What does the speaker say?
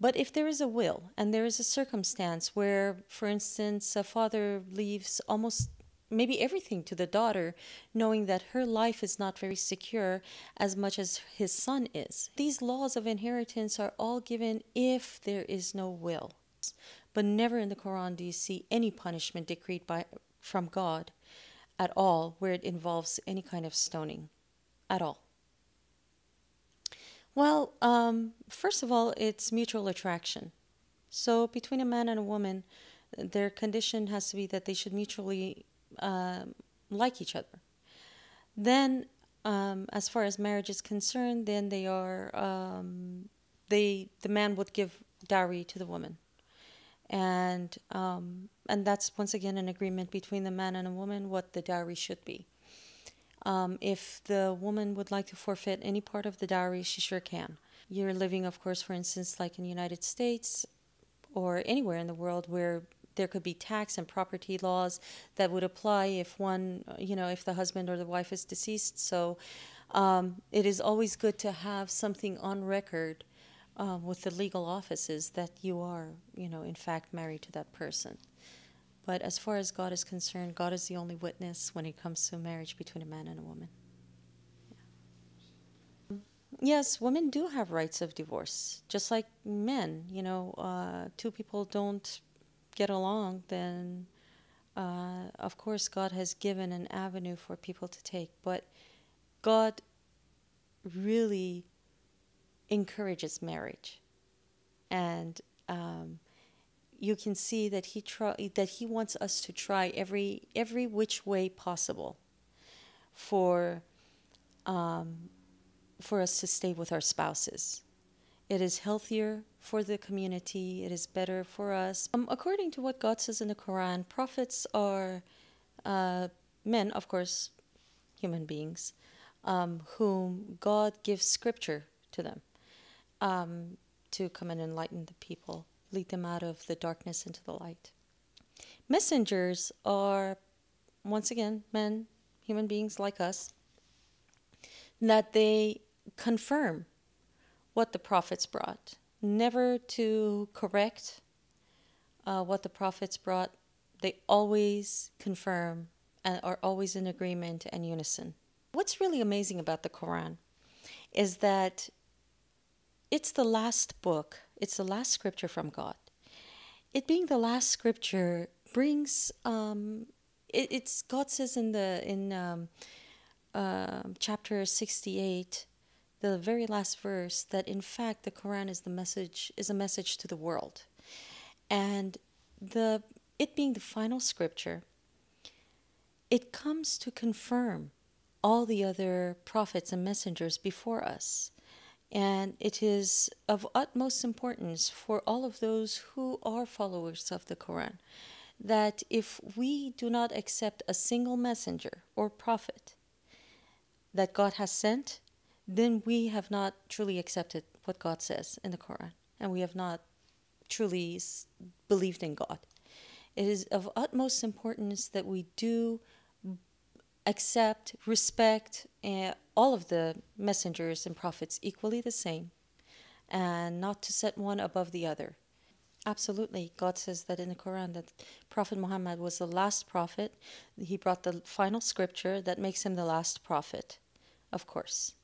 But if there is a will and there is a circumstance where, for instance, a father leaves almost maybe everything to the daughter, knowing that her life is not very secure as much as his son is, these laws of inheritance are all given if there is no will. But never in the Quran do you see any punishment decreed by, from God at all where it involves any kind of stoning at all. Well, um, first of all, it's mutual attraction. So between a man and a woman, their condition has to be that they should mutually uh, like each other. Then, um, as far as marriage is concerned, then they are um, they the man would give dowry to the woman, and um, and that's once again an agreement between the man and a woman what the dowry should be. Um, if the woman would like to forfeit any part of the dowry, she sure can. You're living, of course, for instance, like in the United States or anywhere in the world where there could be tax and property laws that would apply if one, you know, if the husband or the wife is deceased. So um, it is always good to have something on record uh, with the legal offices that you are, you know, in fact married to that person. But as far as God is concerned, God is the only witness when it comes to marriage between a man and a woman. Yes, women do have rights of divorce, just like men. You know, uh, two people don't get along, then uh, of course God has given an avenue for people to take. But God really encourages marriage. And um, you can see that he try, that he wants us to try every every which way possible for um, for us to stay with our spouses. It is healthier for the community. It is better for us. Um, according to what God says in the Quran, prophets are uh, men, of course, human beings, um, whom God gives scripture to them um, to come and enlighten the people lead them out of the darkness into the light. Messengers are, once again, men, human beings like us, that they confirm what the prophets brought, never to correct uh, what the prophets brought. They always confirm and are always in agreement and unison. What's really amazing about the Quran is that it's the last book it's the last scripture from God. It being the last scripture brings um, it, it's God says in the in um, uh, chapter sixty eight, the very last verse that in fact the Quran is the message is a message to the world, and the it being the final scripture. It comes to confirm all the other prophets and messengers before us. And it is of utmost importance for all of those who are followers of the Quran that if we do not accept a single messenger or prophet that God has sent, then we have not truly accepted what God says in the Quran and we have not truly believed in God. It is of utmost importance that we do accept, respect uh, all of the messengers and prophets equally the same, and not to set one above the other. Absolutely. God says that in the Quran that Prophet Muhammad was the last prophet. He brought the final scripture that makes him the last prophet, of course.